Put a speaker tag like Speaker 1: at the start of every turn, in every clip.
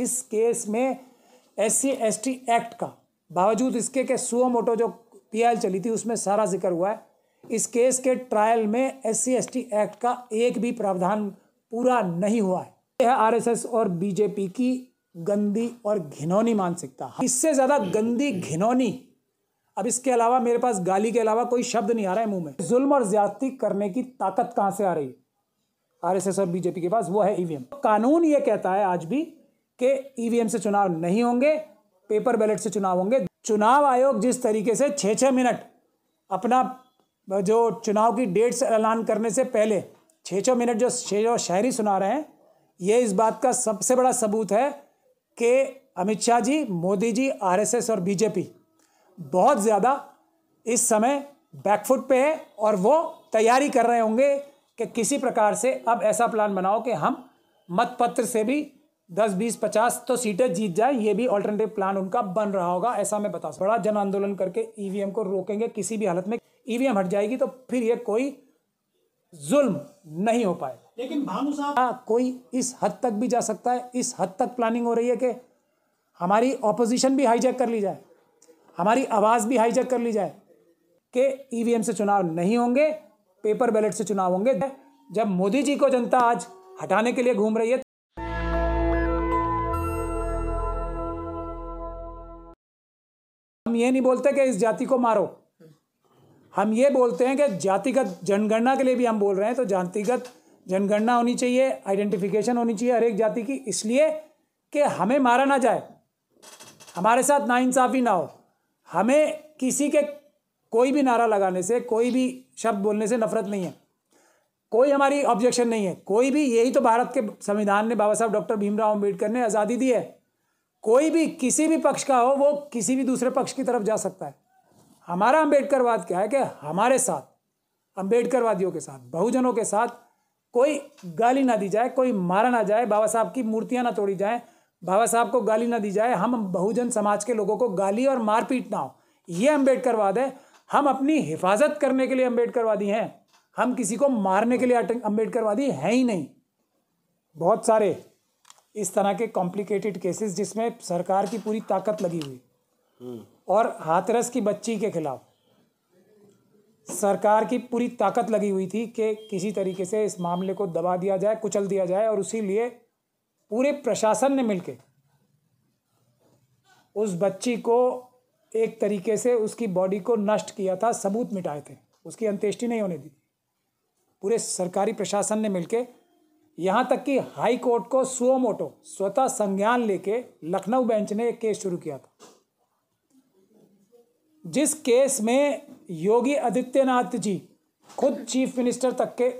Speaker 1: इस केस में S C S T act का बावजूद इसके के सुओ मोटो जो पीआल चली थी उसमें सारा जिक्र हुआ है इस केस के ट्रायल में S C S T act का एक भी प्रावधान पूरा नहीं हुआ है यह आरएसएस और बीजेपी की गंदी और घिनौनी मानसिकता इससे ज़्यादा गंदी घिनौनी अब इसके अलावा मेरे पास गाली के अलावा कोई शब्द नहीं आ रहा है मुंह में जुल्म और ज्यादती करने की ताकत कहाँ से आ रही है आरएसएस और बीजेपी के पास वो है ईवीएम कानून ये कहता है आज भी कि ईवीएम e से चुनाव नहीं होंगे पेपर बैलेट से चुनाव होंगे चुनाव आयोग जिस तरीके से छः छः मिनट अपना जो चुनाव की डेट्स ऐलान करने से पहले छः छः मिनट जो छः शहरी सुना रहे हैं ये इस बात का सबसे बड़ा सबूत है कि अमित शाह जी मोदी जी आरएसएस और बीजेपी बहुत ज़्यादा इस समय बैकफुट पे है और वो तैयारी कर रहे होंगे कि किसी प्रकार से अब ऐसा प्लान बनाओ कि हम मतपत्र से भी दस बीस पचास तो सीटें जीत जाए ये भी ऑल्टरनेटिव प्लान उनका बन रहा होगा ऐसा मैं बता बड़ा जन आंदोलन करके ईवीएम e को रोकेंगे किसी भी हालत में ईवीएम e हट जाएगी तो फिर ये कोई जुल्म नहीं हो पाए लेकिन भानु साहब कोई इस हद तक भी जा सकता है इस हद तक प्लानिंग हो रही है कि हमारी ऑपोजिशन भी हाईजैक कर ली जाए हमारी आवाज़ भी हाईजैक कर ली जाए कि ईवीएम e से चुनाव नहीं होंगे पेपर बैलेट से चुनाव होंगे जब मोदी जी को जनता आज हटाने के लिए घूम रही है ये नहीं बोलते कि इस जाति को मारो हम ये बोलते हैं कि जातिगत जनगणना के लिए भी हम बोल रहे हैं तो जातिगत जनगणना होनी चाहिए आइडेंटिफिकेशन होनी चाहिए हर एक जाति की इसलिए कि हमें मारा ना जाए हमारे साथ नाइंसाफ़ी ना हो हमें किसी के कोई भी नारा लगाने से कोई भी शब्द बोलने से नफरत नहीं है कोई हमारी ऑब्जेक्शन नहीं है कोई भी यही तो भारत के संविधान ने बाबा साहब डॉक्टर भीमराव अम्बेडकर ने आज़ादी दी है कोई भी किसी भी पक्ष का हो वो किसी भी दूसरे पक्ष की तरफ जा सकता है हमारा वाद क्या है कि हमारे साथ अम्बेडकरवादियों के साथ बहुजनों के साथ कोई गाली ना दी जाए कोई मारा ना जाए बाबा साहब की मूर्तियाँ ना तोड़ी जाएँ बाबा साहब को गाली ना दी जाए हम बहुजन समाज के लोगों को गाली और मारपीट ना हो ये अम्बेडकरवाद है हम अपनी हिफाजत करने के लिए अम्बेडकरवादी हैं हम किसी को मारने के लिए अम्बेडकरवादी हैं ही नहीं बहुत सारे इस तरह के कॉम्प्लिकेटेड केसेस जिसमें सरकार की पूरी ताकत लगी हुई और हाथरस की बच्ची के खिलाफ सरकार की पूरी ताकत लगी हुई थी कि किसी तरीके से इस मामले को दबा दिया जाए कुचल दिया जाए और उसी लिए पूरे प्रशासन ने मिलकर उस बच्ची को एक तरीके से उसकी बॉडी को नष्ट किया था सबूत मिटाए थे उसकी अंत्येष्टि नहीं होने दी पूरे सरकारी प्रशासन ने मिलकर यहाँ तक कि हाई कोर्ट को सुमोटो स्वतः संज्ञान लेके लखनऊ बेंच ने एक केस शुरू किया था जिस केस में योगी आदित्यनाथ जी खुद चीफ मिनिस्टर तक के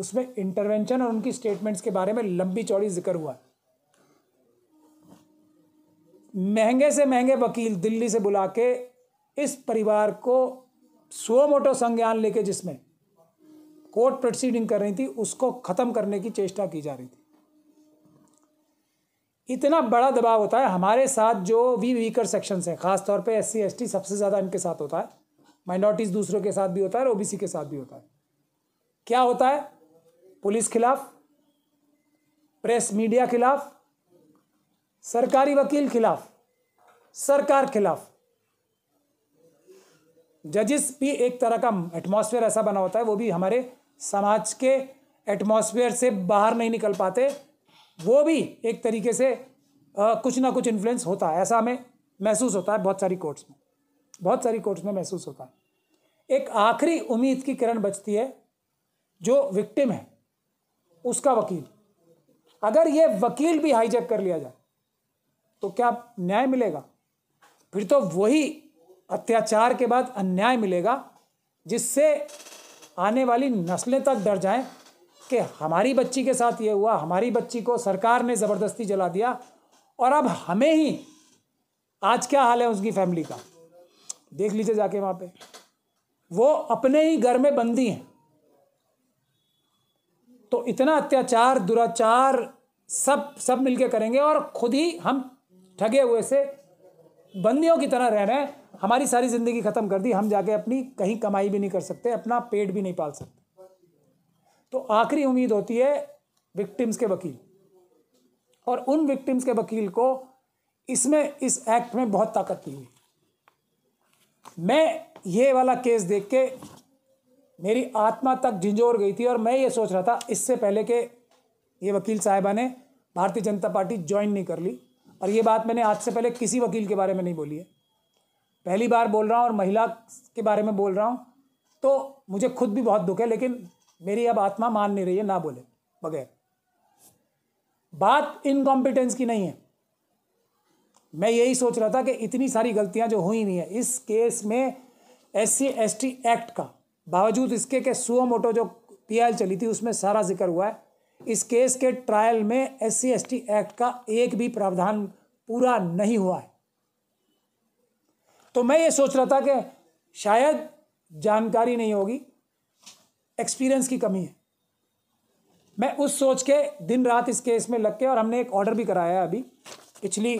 Speaker 1: उसमें इंटरवेंशन और उनकी स्टेटमेंट्स के बारे में लंबी चौड़ी जिक्र हुआ महंगे से महंगे वकील दिल्ली से बुला के इस परिवार को सो मोटो संज्ञान लेके जिसमें कोर्ट प्रोसीडिंग कर रही थी उसको ख़त्म करने की चेष्टा की जा रही थी इतना बड़ा दबाव होता है हमारे साथ जो वी वीकर सेक्शन है खासतौर पर एस सी सबसे ज़्यादा इनके साथ होता है माइनॉरिटीज़ दूसरों के साथ भी होता है और ओबीसी के साथ भी होता है क्या होता है पुलिस खिलाफ प्रेस मीडिया खिलाफ सरकारी वकील खिलाफ सरकार खिलाफ जजिस भी एक तरह का एटमॉस्फेयर ऐसा बना होता है वो भी हमारे समाज के एटमॉस्फेयर से बाहर नहीं निकल पाते वो भी एक तरीके से आ, कुछ ना कुछ इन्फ्लुएंस होता है ऐसा हमें महसूस होता है बहुत सारी कोर्ट्स में बहुत सारी कोर्ट्स में महसूस होता है एक आखिरी उम्मीद की किरण बचती है जो विक्टिम है उसका वकील अगर ये वकील भी हाईजैक कर लिया जाए तो क्या न्याय मिलेगा फिर तो वही अत्याचार के बाद अन्याय मिलेगा जिससे आने वाली नस्लें तक डर जाएं कि हमारी बच्ची के साथ ये हुआ हमारी बच्ची को सरकार ने ज़बरदस्ती जला दिया और अब हमें ही आज क्या हाल है उसकी फैमिली का देख लीजिए जाके वहाँ पे वो अपने ही घर में बंदी हैं तो इतना अत्याचार दुराचार सब सब मिलके करेंगे और खुद ही हम ठगे हुए से बंदियों की तरह रह रहे हैं हमारी सारी ज़िंदगी ख़त्म कर दी हम जाके अपनी कहीं कमाई भी नहीं कर सकते अपना पेट भी नहीं पाल सकते तो आखिरी उम्मीद होती है विक्टिम्स के वकील और उन विक्टिम्स के वकील को इसमें इस एक्ट में बहुत ताकत दी हुई मैं ये वाला केस देख के मेरी आत्मा तक झिंझोर गई थी और मैं ये सोच रहा था इससे पहले कि ये वकील साहिबा ने भारतीय जनता पार्टी ज्वाइन नहीं कर ली और ये बात मैंने आज से पहले किसी वकील के बारे में नहीं बोली है पहली बार बोल रहा हूँ और महिला के बारे में बोल रहा हूँ तो मुझे खुद भी बहुत दुख है लेकिन मेरी अब आत्मा मान नहीं रही है ना बोले बगैर बात इनकॉम्पिटेंस की नहीं है मैं यही सोच रहा था कि इतनी सारी गलतियां जो हुई हुई हैं इस केस में S C S T act का बावजूद इसके के सुओ मोटो जो पी चली थी उसमें सारा जिक्र हुआ है इस केस के ट्रायल में S C S T act का एक भी प्रावधान पूरा नहीं हुआ है तो मैं ये सोच रहा था कि शायद जानकारी नहीं होगी एक्सपीरियंस की कमी है मैं उस सोच के दिन रात इस केस में लग के और हमने एक ऑर्डर भी कराया है अभी पिछली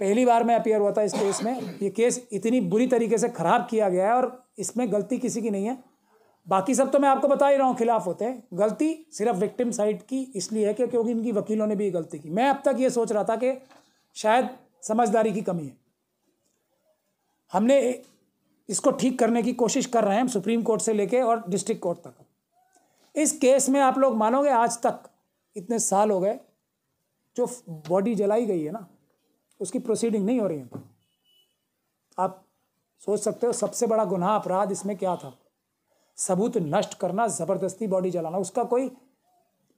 Speaker 1: पहली बार मैं अपेयर हुआ था इस केस में ये केस इतनी बुरी तरीके से ख़राब किया गया है और इसमें गलती किसी की नहीं है बाकी सब तो मैं आपको बता ही रहा हूँ खिलाफ होते हैं गलती सिर्फ विक्टिम साइड की इसलिए है क्योंकि इनकी वकीलों ने भी ये गलती की मैं अब तक ये सोच रहा था कि शायद समझदारी की कमी है हमने इसको ठीक करने की कोशिश कर रहे हैं हम सुप्रीम कोर्ट से लेके और डिस्ट्रिक्ट कोर्ट तक इस केस में आप लोग मानोगे आज तक इतने साल हो गए जो बॉडी जलाई गई है ना उसकी प्रोसीडिंग नहीं हो रही है आप सोच सकते हो सबसे बड़ा गुनाह अपराध इसमें क्या था सबूत नष्ट करना ज़बरदस्ती बॉडी जलाना उसका कोई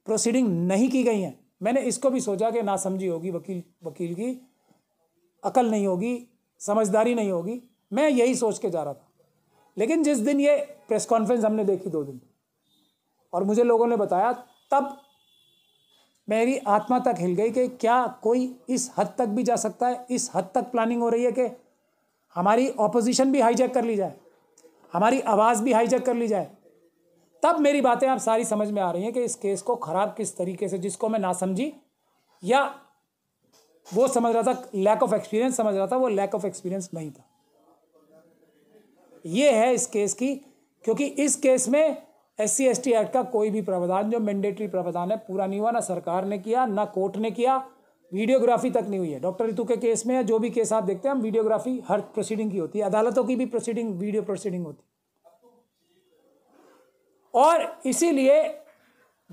Speaker 1: प्रोसीडिंग नहीं की गई है मैंने इसको भी सोचा कि ना समझी होगी वकील वकील की अकल नहीं होगी समझदारी नहीं होगी मैं यही सोच के जा रहा था लेकिन जिस दिन ये प्रेस कॉन्फ्रेंस हमने देखी दो दिन और मुझे लोगों ने बताया तब मेरी आत्मा तक हिल गई कि क्या कोई इस हद तक भी जा सकता है इस हद तक प्लानिंग हो रही है कि हमारी ऑपोजिशन भी हाईजैक कर ली जाए हमारी आवाज़ भी हाईजैक कर ली जाए तब मेरी बातें आप सारी समझ में आ रही हैं कि इस केस को ख़राब किस तरीके से जिसको मैं ना समझी या वो समझ रहा था लैक ऑफ एक्सपीरियंस समझ रहा था वो लैक ऑफ एक्सपीरियंस नहीं था ये है इस केस की क्योंकि इस केस में एस सी एक्ट का कोई भी प्रावधान जो मैंडेटरी प्रावधान है पूरा नहीं हुआ ना सरकार ने किया ना कोर्ट ने किया वीडियोग्राफी तक नहीं हुई है डॉक्टर ऋतु के केस में जो भी केस आप देखते हैं हम वीडियोग्राफी हर प्रोसीडिंग की होती है अदालतों की भी प्रोसीडिंग वीडियो प्रोसीडिंग होती है और इसीलिए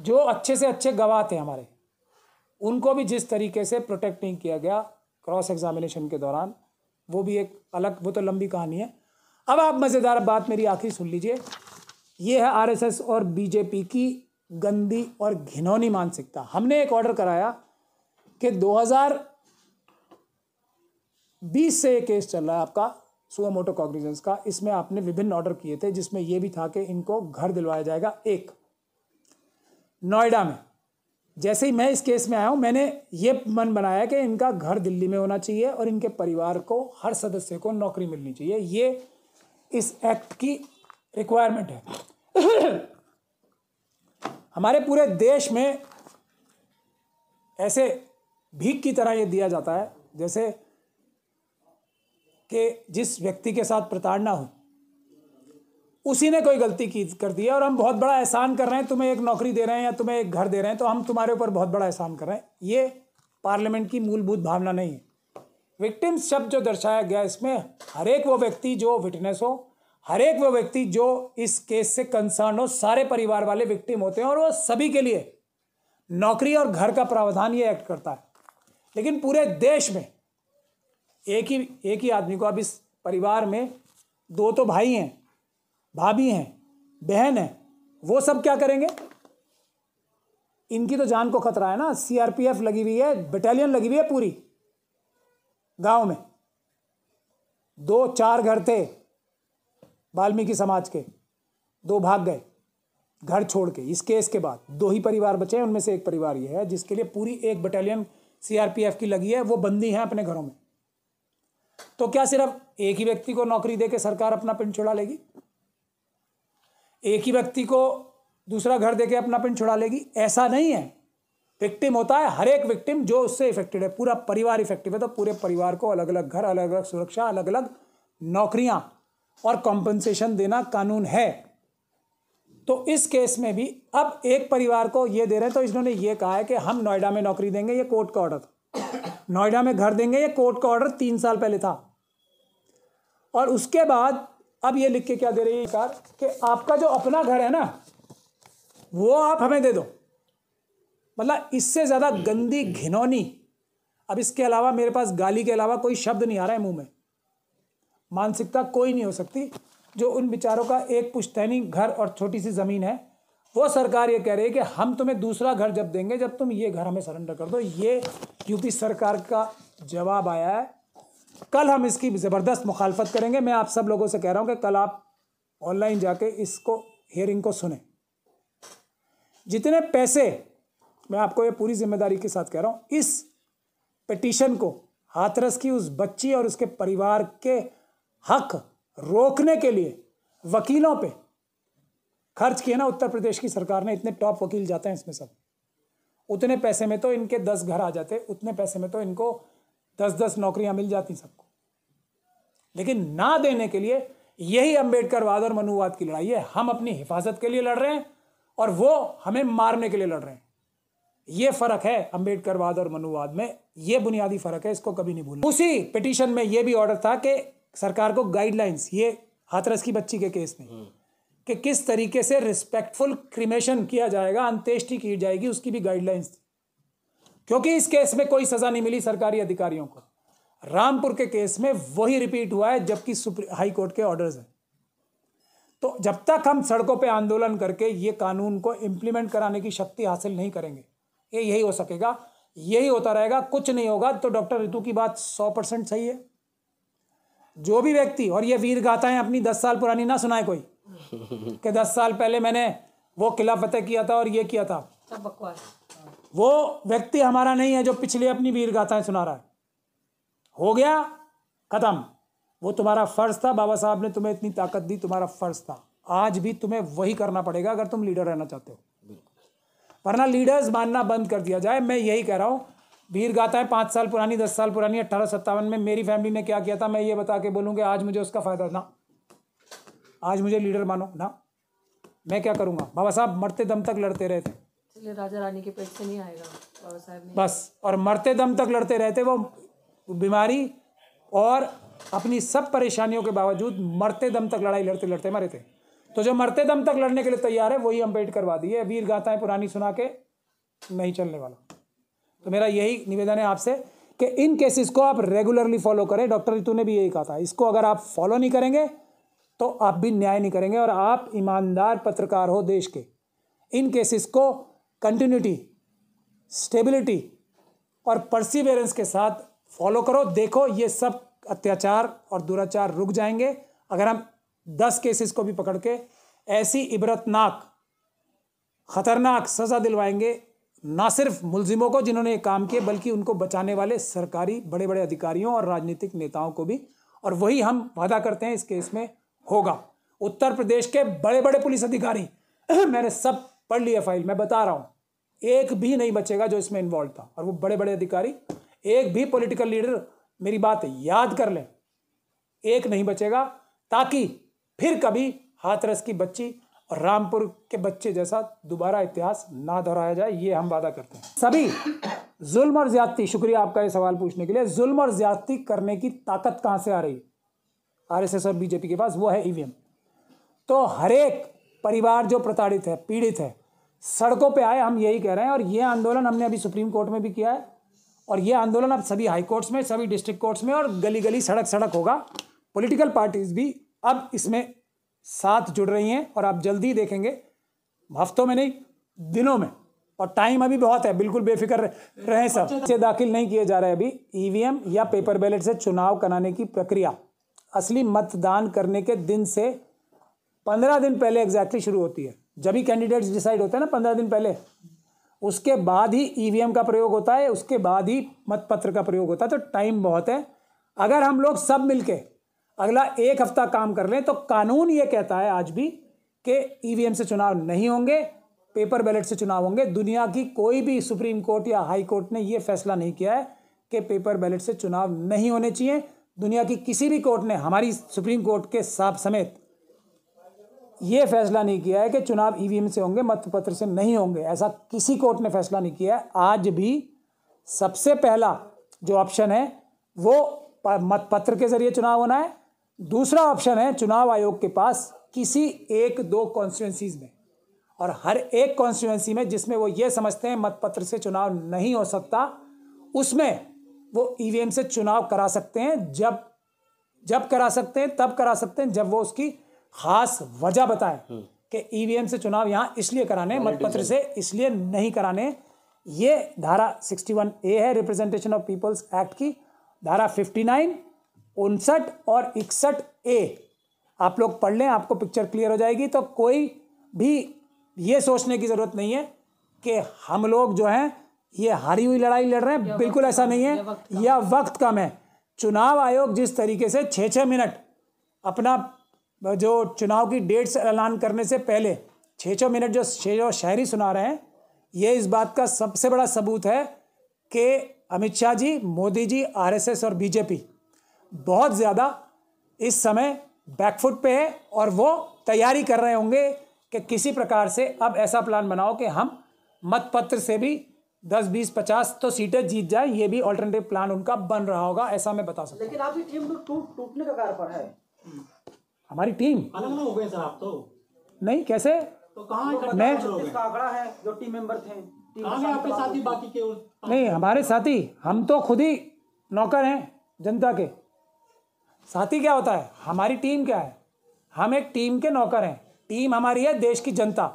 Speaker 1: जो अच्छे से अच्छे गवाह थे हमारे उनको भी जिस तरीके से प्रोटेक्ट नहीं किया गया क्रॉस एग्जामिनेशन के दौरान वो भी एक अलग वो तो लंबी कहानी है अब आप मज़ेदार बात मेरी आखिरी सुन लीजिए ये है आरएसएस और बीजेपी की गंदी और घिनौनी मानसिकता हमने एक ऑर्डर कराया कि 2020 से ये केस चल रहा है आपका सुआ मोटो कॉग्निजेंस का इसमें आपने विभिन्न ऑर्डर किए थे जिसमें यह भी था कि इनको घर दिलवाया जाएगा एक नोएडा में जैसे ही मैं इस केस में आया हूँ मैंने ये मन बनाया कि इनका घर दिल्ली में होना चाहिए और इनके परिवार को हर सदस्य को नौकरी मिलनी चाहिए ये इस एक्ट की रिक्वायरमेंट है हमारे पूरे देश में ऐसे भीख की तरह ये दिया जाता है जैसे कि जिस व्यक्ति के साथ प्रताड़ना हुई उसी ने कोई गलती की कर दी है और हम बहुत बड़ा एहसान कर रहे हैं तुम्हें एक नौकरी दे रहे हैं या तुम्हें एक घर दे रहे हैं तो हम तुम्हारे ऊपर बहुत बड़ा एहसान कर रहे हैं ये पार्लियामेंट की मूलभूत भावना नहीं है विक्टिम्स शब्द जो दर्शाया गया इसमें हर एक वो व्यक्ति जो विटनेस हो हर एक वो व्यक्ति जो इस केस से कंसर्न हो सारे परिवार वाले विक्टिम होते हैं और वो सभी के लिए नौकरी और घर का प्रावधान ये एक्ट करता है लेकिन पूरे देश में एक ही एक ही आदमी को अब इस परिवार में दो तो भाई हैं भाभी हैं बहन है वो सब क्या करेंगे इनकी तो जान को खतरा है ना सीआरपीएफ लगी हुई है बटालियन लगी हुई है पूरी गांव में दो चार घर थे वाल्मीकि समाज के दो भाग गए घर छोड़ के इस केस के बाद दो ही परिवार बचे हैं उनमें से एक परिवार ये है जिसके लिए पूरी एक बटालियन सीआरपीएफ की लगी है वो बंदी हैं अपने घरों में तो क्या सिर्फ एक ही व्यक्ति को नौकरी के सरकार अपना पिंड छुड़ा लेगी एक ही व्यक्ति को दूसरा घर देके अपना पिन छुड़ा लेगी ऐसा नहीं है विक्टिम होता है हर एक विक्टिम जो उससे इफेक्टेड है पूरा परिवार इफेक्टिव है तो पूरे परिवार को अलग अलग घर अलग अलग सुरक्षा अलग अलग नौकरियां और कॉम्पनसेशन देना कानून है तो इस केस में भी अब एक परिवार को ये दे रहे हैं तो इन्होंने ये कहा है कि हम नोएडा में नौकरी देंगे ये कोर्ट का ऑर्डर था नोएडा में घर देंगे ये कोर्ट का ऑर्डर तीन साल पहले था और उसके बाद अब ये लिख के क्या दे रही है सरकार कि आपका जो अपना घर है ना वो आप हमें दे दो मतलब इससे ज़्यादा गंदी घिनौनी अब इसके अलावा मेरे पास गाली के अलावा कोई शब्द नहीं आ रहा है मुंह में मानसिकता कोई नहीं हो सकती जो उन बेचारों का एक पुश्तैनी घर और छोटी सी ज़मीन है वो सरकार ये कह रही है कि हम तुम्हें दूसरा घर जब देंगे जब तुम ये घर हमें सरेंडर कर दो ये यूपी सरकार का जवाब आया है कल हम इसकी ज़बरदस्त मुखालफत करेंगे मैं आप सब लोगों से कह रहा हूँ कि कल आप ऑनलाइन जाके इसको हेयरिंग को सुने जितने पैसे मैं आपको ये पूरी जिम्मेदारी के साथ कह रहा हूँ इस पटिशन को हाथरस की उस बच्ची और उसके परिवार के हक रोकने के लिए वकीलों पे खर्च किए ना उत्तर प्रदेश की सरकार ने इतने टॉप वकील जाते हैं इसमें सब उतने पैसे में तो इनके दस घर आ जाते उतने पैसे में तो इनको दस दस नौकरियां मिल जाती सबको लेकिन ना देने के लिए यही अंबेडकरवाद और मनुवाद की लड़ाई है हम अपनी हिफाजत के लिए लड़ रहे हैं और वो हमें मारने के लिए लड़ रहे हैं ये फर्क है अंबेडकरवाद और मनुवाद में ये बुनियादी फर्क है इसको कभी नहीं भूलना उसी पिटिशन में ये भी ऑर्डर था कि सरकार को गाइडलाइंस ये हाथरस की बच्ची के केस में हम्म। कि किस तरीके से रिस्पेक्टफुल क्रिमेशन किया जाएगा अंत्येष्टि की जाएगी उसकी भी गाइडलाइंस थी क्योंकि इस केस में कोई सजा नहीं मिली सरकारी अधिकारियों को रामपुर के केस में वही रिपीट हुआ है जबकि हाई कोर्ट के ऑर्डर्स हैं तो जब तक हम सड़कों पे आंदोलन करके ये कानून को इम्प्लीमेंट कराने की शक्ति हासिल नहीं करेंगे ये यही हो सकेगा यही होता रहेगा कुछ नहीं होगा तो डॉक्टर ऋतु की बात सौ परसेंट सही है जो भी व्यक्ति और ये वीर गाथाएं अपनी दस साल पुरानी ना सुनाए कोई कि दस साल पहले मैंने वो किला फतेह किया था और ये किया था
Speaker 2: सब बकवास
Speaker 1: वो व्यक्ति हमारा नहीं है जो पिछले अपनी वीर गाथाएं सुना रहा है हो गया खत्म वो तुम्हारा फर्ज था बाबा साहब ने तुम्हें इतनी ताकत दी तुम्हारा फर्ज था आज भी तुम्हें वही करना पड़ेगा अगर तुम लीडर रहना चाहते हो वरना लीडर्स मानना बंद कर दिया जाए मैं यही कह रहा हूँ वीर गाथाएं पाँच साल पुरानी दस साल पुरानी अट्ठारह सत्तावन में मेरी फैमिली ने क्या किया था मैं ये बता के बोलूँगी आज मुझे उसका फ़ायदा ना आज मुझे लीडर मानो ना मैं क्या करूँगा बाबा साहब मरते दम तक लड़ते रहे थे
Speaker 2: इसलिए राजा रानी के पेट से नहीं आएगा बाबा
Speaker 1: बस और मरते दम तक लड़ते रहते वो बीमारी और अपनी सब परेशानियों के बावजूद मरते दम तक लड़ाई लड़ते लड़ते मरे थे तो जो मरते दम तक लड़ने के लिए तैयार है वही अम्बेड करवा दिए वीर गाथाएं पुरानी सुना के नहीं चलने वाला तो मेरा यही निवेदन है आपसे कि इन केसेस को आप रेगुलरली फॉलो करें डॉक्टर रितु ने भी यही कहा था इसको अगर आप फॉलो नहीं करेंगे तो आप भी न्याय नहीं करेंगे और आप ईमानदार पत्रकार हो देश के इन केसेस को कंटिन्यूटी स्टेबिलिटी और परसिवेरेंस के साथ फॉलो करो देखो ये सब अत्याचार और दुराचार रुक जाएंगे अगर हम दस केसेस को भी पकड़ के ऐसी इबरतनाक खतरनाक सज़ा दिलवाएंगे ना सिर्फ मुलजिमों को जिन्होंने ये काम किए बल्कि उनको बचाने वाले सरकारी बड़े बड़े अधिकारियों और राजनीतिक नेताओं को भी और वही हम वादा करते हैं इस केस में होगा उत्तर प्रदेश के बड़े बड़े पुलिस अधिकारी मैंने सब पढ़ लिया फाइल मैं बता रहा हूं एक भी नहीं बचेगा जो इसमें इन्वॉल्व था और वो बड़े बड़े अधिकारी एक भी पॉलिटिकल लीडर मेरी बात याद कर लें एक नहीं बचेगा ताकि फिर कभी हाथरस की बच्ची और रामपुर के बच्चे जैसा दोबारा इतिहास ना दोहराया जाए ये हम वादा करते हैं सभी जुल्म और ज्यादती शुक्रिया आपका ये सवाल पूछने के लिए जुल्म और ज्यादती करने की ताकत कहाँ से आ रही है आर और बीजेपी के पास वो है ईवीएम तो हरेक परिवार जो प्रताड़ित है पीड़ित है सड़कों पे आए हम यही कह रहे हैं और ये आंदोलन हमने अभी सुप्रीम कोर्ट में भी किया है और ये आंदोलन अब सभी हाई कोर्ट्स में सभी डिस्ट्रिक्ट कोर्ट्स में और गली गली सड़क सड़क होगा पॉलिटिकल पार्टीज भी अब इसमें साथ जुड़ रही हैं और आप जल्दी देखेंगे हफ्तों में नहीं दिनों में और टाइम अभी बहुत है बिल्कुल बेफिक्र रहे सब बच्चे दाखिल नहीं किए जा रहे अभी ई e या पेपर बैलेट से चुनाव कराने की प्रक्रिया असली मतदान करने के दिन से पंद्रह दिन पहले एग्जैक्टली शुरू होती है जब ही कैंडिडेट्स डिसाइड होते हैं ना पंद्रह दिन पहले उसके बाद ही ई e का प्रयोग होता है उसके बाद ही मतपत्र का प्रयोग होता है तो टाइम बहुत है अगर हम लोग सब मिलके अगला एक हफ्ता काम कर लें तो कानून ये कहता है आज भी कि ई e से चुनाव नहीं होंगे पेपर बैलेट से चुनाव होंगे दुनिया की कोई भी सुप्रीम कोर्ट या हाई कोर्ट ने ये फैसला नहीं किया है कि पेपर बैलेट से चुनाव नहीं होने चाहिए दुनिया की किसी भी कोर्ट ने हमारी सुप्रीम कोर्ट के साफ समेत ये फैसला नहीं किया है कि चुनाव ई e से होंगे मतपत्र से नहीं होंगे ऐसा किसी कोर्ट ने फैसला नहीं किया है आज भी सबसे पहला जो ऑप्शन है वो मतपत्र के जरिए चुनाव होना है दूसरा ऑप्शन है चुनाव आयोग के पास किसी एक दो कॉन्स्टिट्युएंसीज में और हर एक कॉन्स्टिट्युएंसी में जिसमें वो ये समझते हैं मतपत्र से चुनाव नहीं हो सकता उसमें वो ईवीएम e से चुनाव करा सकते हैं जब जब करा सकते हैं तब करा सकते हैं जब वो उसकी खास वजह बताएं हम्म। कि ईवीएम e से चुनाव यहाँ इसलिए कराने मतपत्र से इसलिए नहीं कराने ये धारा 61 ए है रिप्रेजेंटेशन ऑफ पीपल्स एक्ट की धारा 59 उनसठ और इकसठ ए आप लोग पढ़ लें आपको पिक्चर क्लियर हो जाएगी तो कोई भी ये सोचने की ज़रूरत नहीं है कि हम लोग जो हैं ये हारी हुई लड़ाई लड़ रहे हैं बिल्कुल ऐसा नहीं है या वक्त कम है चुनाव आयोग जिस तरीके से छः छः मिनट अपना जो चुनाव की डेट्स ऐलान करने से पहले छः छः मिनट जो छः शहरी सुना रहे हैं ये इस बात का सबसे बड़ा सबूत है कि अमित शाह जी मोदी जी आरएसएस और बीजेपी बहुत ज़्यादा इस समय बैकफुट पे है और वो तैयारी कर रहे होंगे कि किसी प्रकार से अब ऐसा प्लान बनाओ कि हम मतपत्र से भी दस बीस पचास तो सीटें जीत जाए ये भी ऑल्टरनेटिव प्लान उनका बन रहा होगा ऐसा मैं बता सकता
Speaker 2: हूँ लेकिन आपकी टीम तो टूट टूटने का कार पर है
Speaker 1: हमारी टीम अलग
Speaker 2: हो गए सर आप तो नहीं कैसे तो कहाँ मैं आंकड़ा है जो टीम मेंबर थे आपके साथी बाकी के
Speaker 1: नहीं हमारे साथी हम तो खुद ही नौकर हैं जनता के साथी क्या होता है हमारी टीम क्या है हम एक टीम के नौकर हैं टीम हमारी है देश की जनता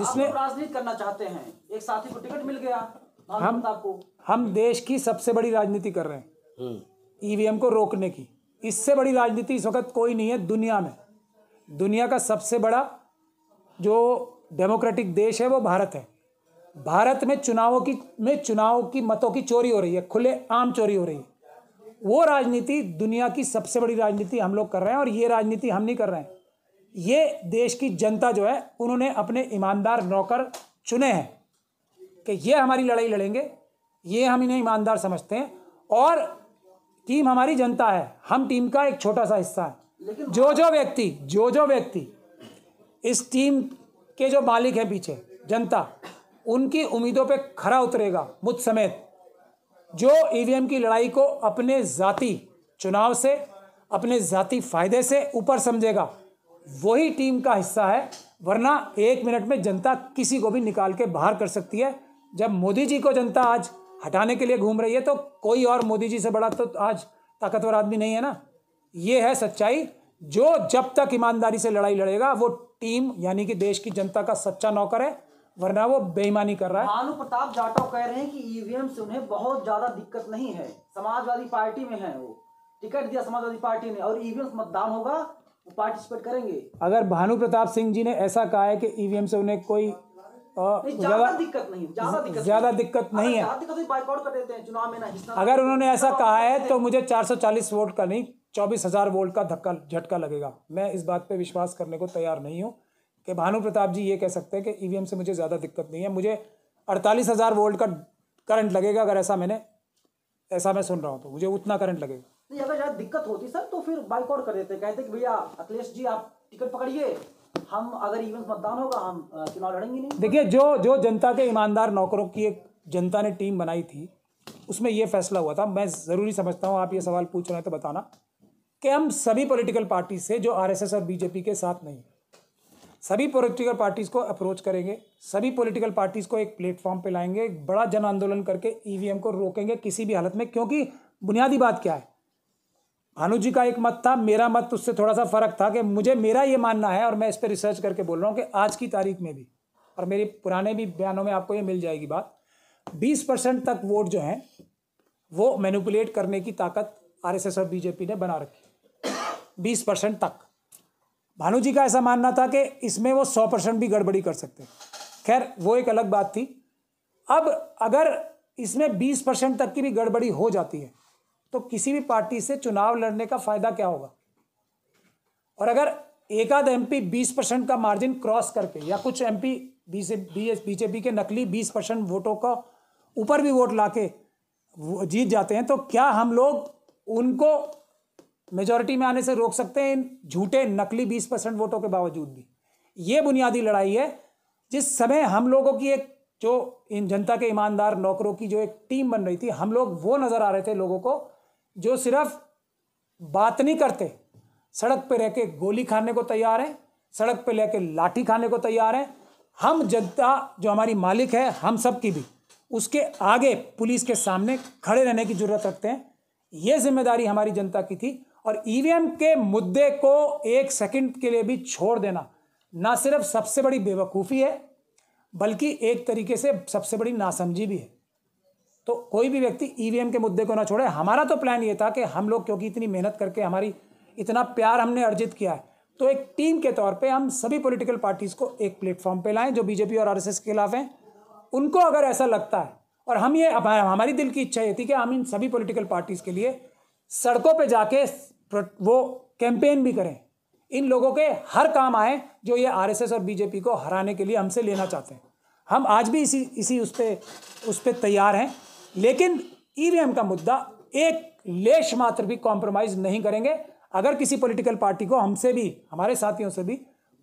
Speaker 1: जिसने राजनीति करना चाहते हैं एक साथी
Speaker 2: को टिकट मिल गया हम
Speaker 1: हम देश की सबसे बड़ी राजनीति कर रहे हैं ईवीएम हम्म। e को रोकने की इससे बड़ी राजनीति इस वक्त कोई नहीं है दुनिया में दुनिया का सबसे बड़ा जो डेमोक्रेटिक देश है वो भारत है भारत में चुनावों की में चुनाव की मतों की चोरी हो रही है खुले आम चोरी हो रही है वो राजनीति दुनिया की सबसे बड़ी राजनीति हम लोग कर रहे हैं और ये राजनीति हम नहीं कर रहे हैं ये देश की जनता जो है उन्होंने अपने ईमानदार नौकर चुने हैं कि ये हमारी लड़ाई लड़ेंगे ये हम इन्हें ईमानदार समझते हैं और टीम हमारी जनता है हम टीम का एक छोटा सा हिस्सा
Speaker 2: है जो जो व्यक्ति
Speaker 1: जो जो व्यक्ति इस टीम के जो मालिक हैं पीछे जनता उनकी उम्मीदों पे खरा उतरेगा मुझ समेत जो ईवीएम e की लड़ाई को अपने जाति चुनाव से अपने जाति फायदे से ऊपर समझेगा वही टीम का हिस्सा है वरना एक मिनट में जनता किसी को भी निकाल के बाहर कर सकती है जब मोदी जी को जनता आज हटाने के लिए घूम रही है तो कोई और मोदी जी से बड़ा तो आज ताकतवर आदमी नहीं है ना ये है सच्चाई जो जब तक ईमानदारी से लड़ाई लड़ेगा वो टीम यानी कि देश की जनता का सच्चा नौकर है वरना वो बेईमानी कर रहा है
Speaker 2: भानु प्रताप जाटव कह रहे हैं कि ईवीएम e से उन्हें बहुत ज्यादा दिक्कत नहीं है समाजवादी पार्टी में है वो टिकट दिया समाजवादी पार्टी ने और ईवीएम e मतदान होगा वो पार्टिसिपेट करेंगे
Speaker 1: अगर भानु प्रताप सिंह जी ने ऐसा कहा है कि ईवीएम e से उन्हें कोई ज्यादा दिक्कत नहीं ज्यादा दिक्कत है
Speaker 2: अगर उन्होंने ऐसा कहा है तो मुझे
Speaker 1: चार सौ चालीस वोल्ट का नहीं चौबीस हजार वोल्ट का धक्का झटका लगेगा मैं इस बात पे विश्वास करने को तैयार नहीं हूँ कि भानु प्रताप जी ये कह सकते हैं कि ईवीएम e से मुझे ज़्यादा दिक्कत नहीं है मुझे अड़तालीस हज़ार वोल्ट का करंट लगेगा अगर ऐसा मैंने ऐसा मैं सुन रहा हूँ तो मुझे उतना करंट लगेगा
Speaker 2: नहीं अगर ज़्यादा दिक्कत होती सर तो फिर बाइकआउट कर देते कहते कि भैया अखिलेश जी आप टिकट पकड़िए हम अगर इवन मतदान होगा हम चुनाव लड़ेंगे नहीं देखिए
Speaker 1: जो जो जनता के ईमानदार नौकरों की एक जनता ने टीम बनाई थी उसमें यह फैसला हुआ था मैं ज़रूरी समझता हूँ आप ये सवाल पूछ रहे हैं तो बताना कि हम सभी पॉलिटिकल पार्टी से जो आरएसएस और बीजेपी के साथ नहीं सभी पॉलिटिकल पार्टीज़ को अप्रोच करेंगे सभी पॉलिटिकल पार्टीज़ को एक प्लेटफॉर्म पे लाएंगे एक बड़ा जन आंदोलन करके ईवीएम e को रोकेंगे किसी भी हालत में क्योंकि बुनियादी बात क्या है भानु जी का एक मत था मेरा मत उससे थोड़ा सा फर्क था कि मुझे मेरा ये मानना है और मैं इस पर रिसर्च करके बोल रहा हूँ कि आज की तारीख में भी और मेरे पुराने भी बयानों में आपको ये मिल जाएगी बात बीस परसेंट तक वोट जो हैं वो मैनिपुलेट करने की ताकत एस और बीजेपी ने बना रखी बीस परसेंट तक भानु जी का ऐसा मानना था कि इसमें वो सौ परसेंट भी गड़बड़ी कर सकते खैर वो एक अलग बात थी अब अगर इसमें बीस परसेंट तक की भी गड़बड़ी हो जाती है तो किसी भी पार्टी से चुनाव लड़ने का फायदा क्या होगा और अगर एक आध एम पी बीस परसेंट का मार्जिन क्रॉस करके या कुछ एम पी बीजेपी के नकली बीस परसेंट वोटों का ऊपर भी वोट ला के जीत जाते हैं तो क्या हम लोग उनको मेजोरिटी में आने से रोक सकते हैं इन झूठे नकली बीस परसेंट वोटों के बावजूद भी ये बुनियादी लड़ाई है जिस समय हम लोगों की एक जो इन जनता के ईमानदार नौकरों की जो एक टीम बन रही थी हम लोग वो नज़र आ रहे थे लोगों को जो सिर्फ बात नहीं करते सड़क पे रह के गोली खाने को तैयार हैं सड़क पे लेके लाठी खाने को तैयार हैं हम जनता जो हमारी मालिक है हम सब की भी उसके आगे पुलिस के सामने खड़े रहने की जरूरत रखते हैं ये जिम्मेदारी हमारी जनता की थी और ईवीएम e के मुद्दे को एक सेकंड के लिए भी छोड़ देना ना सिर्फ सबसे बड़ी बेवकूफ़ी है बल्कि एक तरीके से सबसे बड़ी नासमझी भी है तो कोई भी व्यक्ति ईवीएम e के मुद्दे को ना छोड़े हमारा तो प्लान ये था कि हम लोग क्योंकि इतनी मेहनत करके हमारी इतना प्यार हमने अर्जित किया है तो एक टीम के तौर पे हम सभी पॉलिटिकल पार्टीज़ को एक प्लेटफॉर्म पे लाएं जो बीजेपी और आरएसएस के खिलाफ हैं उनको अगर ऐसा लगता है और हम ये हमारी दिल की इच्छा ये थी कि हम इन सभी पोलिटिकल पार्टीज़ के लिए सड़कों पर जाके वो कैंपेन भी करें इन लोगों के हर काम आए जो ये आर और बीजेपी को हराने के लिए हमसे लेना चाहते हैं हम आज भी इसी इसी उस पर उस पर तैयार हैं लेकिन ईवीएम e का मुद्दा एक लेश मात्र भी कॉम्प्रोमाइज नहीं करेंगे अगर किसी पॉलिटिकल पार्टी को हमसे भी हमारे साथियों से भी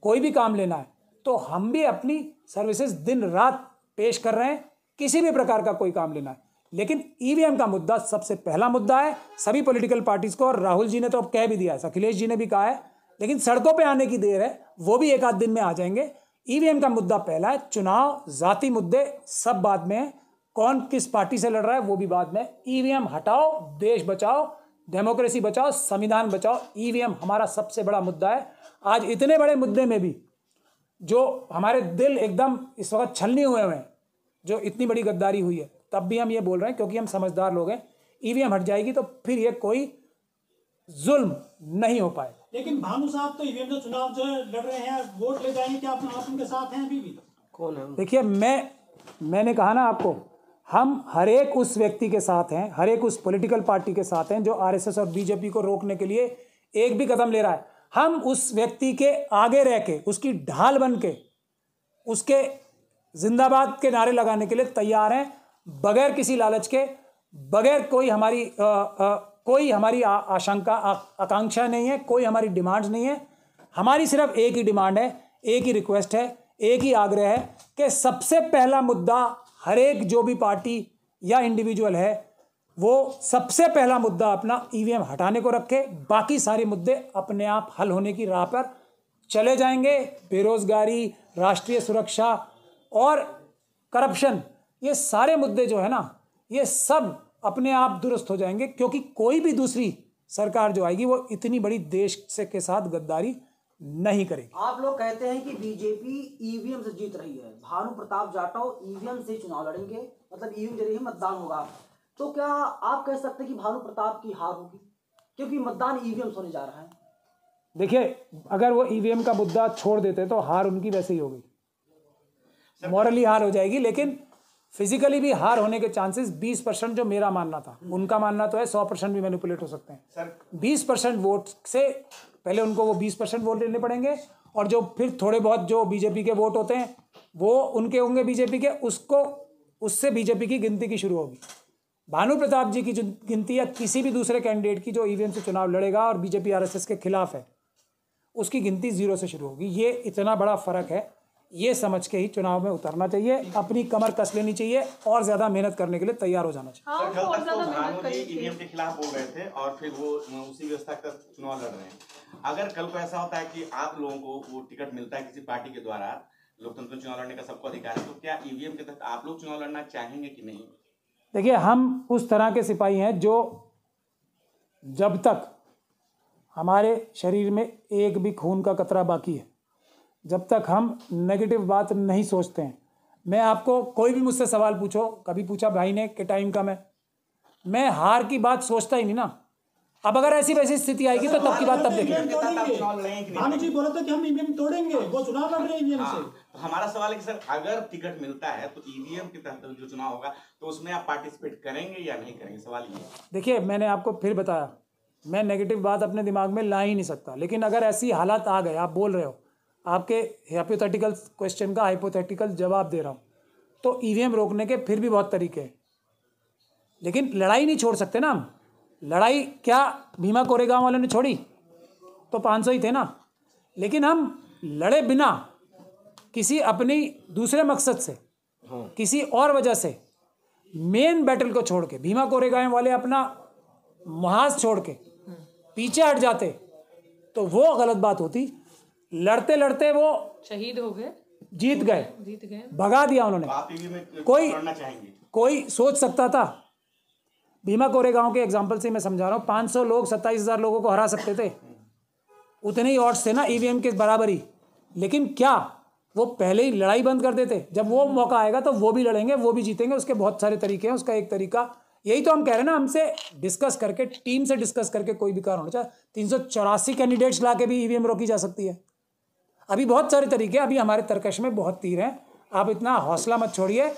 Speaker 1: कोई भी काम लेना है तो हम भी अपनी सर्विसेज दिन रात पेश कर रहे हैं किसी भी प्रकार का कोई काम लेना है लेकिन ईवीएम e का मुद्दा सबसे पहला मुद्दा है सभी पॉलिटिकल पार्टीज को और राहुल जी ने तो अब कह भी दिया है अखिलेश जी ने भी कहा है लेकिन सड़कों पर आने की देर है वो भी एक आध दिन में आ जाएंगे ईवीएम e का मुद्दा पहला है चुनाव जाति मुद्दे सब बाद में है कौन किस पार्टी से लड़ रहा है वो भी बाद में ईवीएम e हटाओ देश बचाओ डेमोक्रेसी बचाओ संविधान बचाओ ईवीएम e हमारा सबसे बड़ा मुद्दा है आज इतने बड़े मुद्दे में भी जो हमारे दिल एकदम इस वक्त छलनी हुए हुए हैं जो इतनी बड़ी गद्दारी हुई है तब भी हम ये बोल रहे हैं क्योंकि हम समझदार लोग हैं ईवीएम e हट जाएगी तो फिर ये कोई जुल्म नहीं हो पाएगा लेकिन भानु साहब तो ईवीएम चुनाव जो
Speaker 2: लड़ रहे हैं वोट ले जाएंगे क्या आप उनके साथ हैं अभी भी
Speaker 1: कौन है देखिए मैं मैंने कहा ना आपको हम हर एक उस व्यक्ति के साथ हैं हर एक उस पॉलिटिकल पार्टी के साथ हैं जो आरएसएस और बीजेपी को रोकने के लिए एक भी कदम ले रहा है हम उस व्यक्ति के आगे रह के उसकी ढाल बन के उसके जिंदाबाद के नारे लगाने के लिए तैयार हैं बगैर किसी लालच के बगैर कोई हमारी आ, आ, कोई हमारी आ, आशंका आकांक्षा नहीं है कोई हमारी डिमांड नहीं है हमारी सिर्फ एक ही डिमांड है एक ही रिक्वेस्ट है एक ही आग्रह है कि सबसे पहला मुद्दा हर एक जो भी पार्टी या इंडिविजुअल है वो सबसे पहला मुद्दा अपना ईवीएम e हटाने को रखे बाकी सारे मुद्दे अपने आप हल होने की राह पर चले जाएंगे बेरोजगारी राष्ट्रीय सुरक्षा और करप्शन ये सारे मुद्दे जो है ना ये सब अपने आप दुरुस्त हो जाएंगे क्योंकि कोई भी दूसरी सरकार जो आएगी वो इतनी बड़ी देश से के साथ गद्दारी नहीं करेगी
Speaker 2: आप लोग कहते हैं कि बीजेपी ईवीएम से जीत रही है भानु प्रताप जाटव ईवीएम से चुनाव लड़ेंगे मतलब ईवीएम जरिए मतदान होगा तो क्या आप कह सकते हैं कि भानु प्रताप की हार होगी क्योंकि मतदान ईवीएम से होने जा रहा है
Speaker 1: देखिए अगर वो ईवीएम का मुद्दा छोड़ देते तो हार उनकी वैसे ही होगी मॉरली हार हो जाएगी लेकिन फिजिकली भी हार होने के चांसेस 20 परसेंट जो मेरा मानना था हम्म। उनका मानना तो है 100 परसेंट भी मैनिपुलेट हो सकते हैं 20 परसेंट वोट से पहले उनको वो 20 परसेंट वोट लेने पड़ेंगे और जो फिर थोड़े बहुत जो बीजेपी के वोट होते हैं वो उनके होंगे बीजेपी के उसको उससे बीजेपी की गिनती की शुरू होगी भानु प्रताप जी की गिनती या किसी भी दूसरे कैंडिडेट की जो ईवीएम e से चुनाव लड़ेगा और बीजेपी आरएसएस के खिलाफ है उसकी गिनती जीरो से शुरू होगी ये इतना बड़ा फर्क है ये समझ के ही चुनाव में उतरना चाहिए अपनी कमर कस लेनी चाहिए और ज्यादा मेहनत करने के लिए तैयार हो जाना चाहिए हाँ, और ज्यादा ईवीएम तो e
Speaker 2: के खिलाफ हो गए थे और फिर वो उसी व्यवस्था का चुनाव लड़ रहे हैं अगर कल को ऐसा होता है कि आप लोगों को वो टिकट मिलता है किसी पार्टी के द्वारा लोकतंत्र में चुनाव लड़ने का सबको अधिकार है तो क्या ईवीएम e के तहत आप लोग चुनाव लड़ना चाहेंगे कि नहीं
Speaker 1: देखिए हम उस तरह के सिपाही हैं जो जब तक हमारे शरीर में एक भी खून का कतरा बाकी है जब तक हम नेगेटिव बात नहीं सोचते हैं मैं आपको कोई भी मुझसे सवाल पूछो कभी पूछा भाई ने कि टाइम कम है मैं हार की बात सोचता ही नहीं ना अब अगर ऐसी वैसी स्थिति आएगी तो तब की बात तब देखेंगे हमारा सवाल है कि सर अगर टिकट मिलता है तो ईवीएम e के तहत जो चुनाव होगा तो उसमें आप पार्टिसिपेट करेंगे या नहीं करेंगे सवाल ये देखिए मैंने आपको फिर बताया मैं नेगेटिव बात अपने दिमाग में ला ही नहीं सकता लेकिन अगर ऐसी हालात आ गए आप बोल रहे हो आपके हाइपोथेटिकल क्वेश्चन का हाइपोथेटिकल जवाब दे रहा हूँ तो ई e रोकने के फिर भी बहुत तरीके हैं लेकिन लड़ाई नहीं छोड़ सकते ना हम लड़ाई क्या भीमा कोरेगांव वालों ने छोड़ी तो पाँच सौ ही थे ना लेकिन हम लड़े बिना किसी अपनी दूसरे मकसद से हाँ। किसी और वजह से मेन बैटल को छोड़ के भीमा कोरेगांव वाले अपना महाज छोड़ के पीछे हट जाते तो वो गलत बात होती लड़ते लड़ते वो
Speaker 2: शहीद हो गए जीत गए जीत गए
Speaker 1: भगा दिया उन्होंने कोई कोई सोच सकता था भीमा कोरे गांव के एग्जाम्पल से मैं समझा रहा हूँ सौ लोग सत्ताईस हजार लोगों को हरा सकते थे उतने ही ऑट्स थे ना ईवीएम e के बराबर ही लेकिन क्या वो पहले ही लड़ाई बंद कर देते जब वो मौका आएगा तो वो भी लड़ेंगे वो भी जीतेंगे उसके बहुत सारे तरीके हैं उसका एक तरीका यही तो हम कह रहे हैं ना हमसे डिस्कस करके टीम से डिस्कस करके कोई भी कारण होना चाहिए तीन कैंडिडेट्स ला के भी ईवीएम e रोकी जा सकती है अभी बहुत सारे तरीके अभी हमारे तरकश में बहुत तीर हैं आप इतना हौसला मत छोड़िए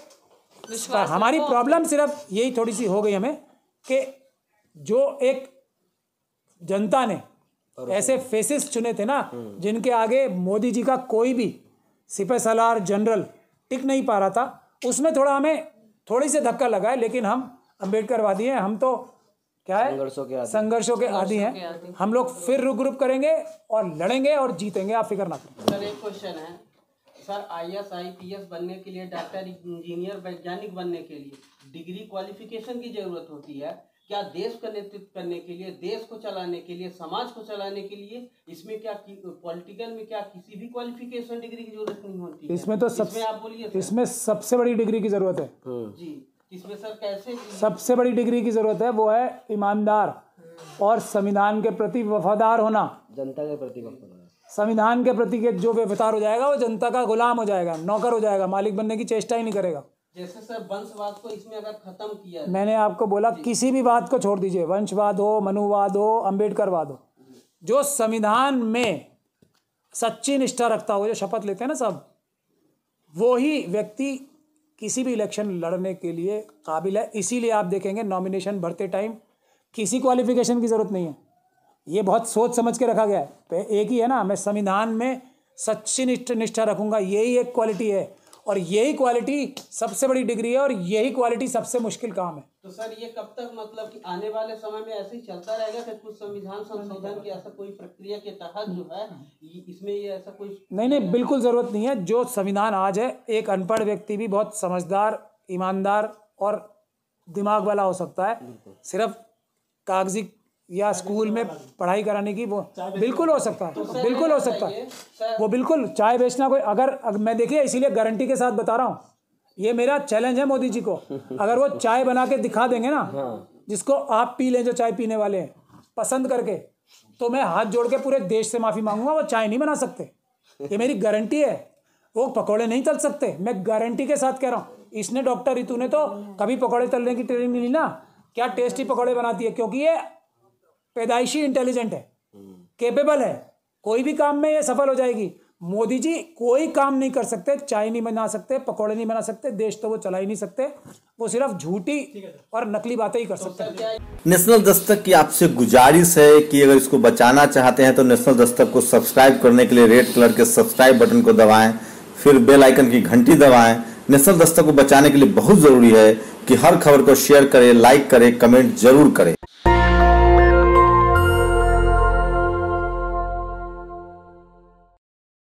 Speaker 1: हमारी प्रॉब्लम सिर्फ यही थोड़ी सी हो गई हमें कि जो एक जनता ने ऐसे फेसेस चुने थे ना हम्म। जिनके आगे मोदी जी का कोई भी सिपह सलार जनरल टिक नहीं पा रहा था उसमें थोड़ा हमें थोड़ी से धक्का लगा है लेकिन हम अम्बेडकरवादी हैं हम तो क्या है संघर्षों के संघर्षों के आदि हैं हम लोग फिर रुक रुक करेंगे और लड़ेंगे और जीतेंगे आप फिक्र ना
Speaker 2: करें सर एक क्वेश्चन है sir I A I P S बनने के लिए डॉक्टर इंजीनियर वैज्ञानिक बनने के लिए डिग्री क्वालिफिकेशन की जरूरत होती है क्या देश का नेतृत्व करने के लिए देश को चलाने के लिए समाज को चलाने के लिए इसमें क्या पॉलिटिकल में क्या किसी भी क्वालिफिकेशन डिग्री की जरूरत नहीं होती इसमें तो सबसे आप बोलिए
Speaker 1: इसमें सबसे बड़ी डिग्री की जरूरत है
Speaker 2: जी इसमें सर कैसे
Speaker 1: सबसे बड़ी डिग्री की जरूरत है वो है ईमानदार और संविधान के प्रति वफादार होना
Speaker 2: जनता के प्रति वफादार
Speaker 1: संविधान के प्रति के जो बेफतार हो जाएगा वो जनता का गुलाम हो जाएगा नौकर हो जाएगा मालिक बनने की चेष्टा ही नहीं करेगा
Speaker 2: जैसे सर वंशवाद को इसमें अगर खत्म किया मैंने
Speaker 1: आपको बोला किसी भी बात को छोड़ दीजिए वंशवाद हो मनुवाद हो अम्बेडकरवाद हो जो संविधान में सच्ची निष्ठा रखता हो जो शपथ लेते हैं ना सब वो ही व्यक्ति किसी भी इलेक्शन लड़ने के लिए काबिल है इसीलिए आप देखेंगे नॉमिनेशन भरते टाइम किसी क्वालिफिकेशन की ज़रूरत नहीं है ये बहुत सोच समझ के रखा गया है तो एक ही है ना मैं संविधान में सच्ची निष्ठा निष्ठा रखूंगा यही एक क्वालिटी है और यही क्वालिटी सबसे बड़ी डिग्री है और यही क्वालिटी सबसे मुश्किल काम है
Speaker 2: तो सर ये कब तक मतलब कि आने वाले समय में ऐसे ही चलता रहेगा कि कुछ संविधान संशोधन की ऐसा कोई प्रक्रिया के तहत जो है इसमें ये ऐसा कोई
Speaker 1: नहीं नहीं बिल्कुल ज़रूरत नहीं है जो संविधान आज है एक अनपढ़ व्यक्ति भी बहुत समझदार ईमानदार और दिमाग वाला हो सकता है सिर्फ कागजी या स्कूल में पढ़ाई कराने की वो बिल्कुल हो सकता है तो बिल्कुल हो सकता है वो बिल्कुल चाय बेचना कोई अगर, अगर मैं देखिए इसीलिए गारंटी के साथ बता रहा हूँ ये मेरा चैलेंज है मोदी जी को अगर वो चाय बना के दिखा देंगे ना हाँ। जिसको आप पी लें जो चाय पीने वाले हैं पसंद करके तो मैं हाथ जोड़ के पूरे देश से माफ़ी मांगूंगा वो चाय नहीं बना सकते ये मेरी गारंटी है वो पकौड़े नहीं तल सकते मैं गारंटी के साथ कह रहा हूँ इसने डॉक्टर रितु ने तो कभी पकौड़े तलने की ट्रेनिंग नहीं ली ना क्या टेस्टी पकौड़े बनाती है क्योंकि ये पैदाइशी इंटेलिजेंट है केपेबल हम्म। है कोई भी काम में ये सफल हो जाएगी मोदी जी कोई काम नहीं कर सकते चाय नहीं बना सकते पकौड़े नहीं बना सकते देश तो वो चला ही नहीं सकते वो सिर्फ झूठी और नकली बातें ही कर तो सकते हैं
Speaker 2: नेशनल दस्तक की आपसे गुजारिश है कि अगर इसको बचाना चाहते हैं तो नेशनल दस्तक को सब्सक्राइब करने के लिए रेड कलर के सब्सक्राइब बटन को दबाएं फिर बेल आइकन की घंटी दबाएं नेशनल दस्तक को बचाने के लिए बहुत जरूरी है कि हर खबर को शेयर करें लाइक करें कमेंट जरूर करें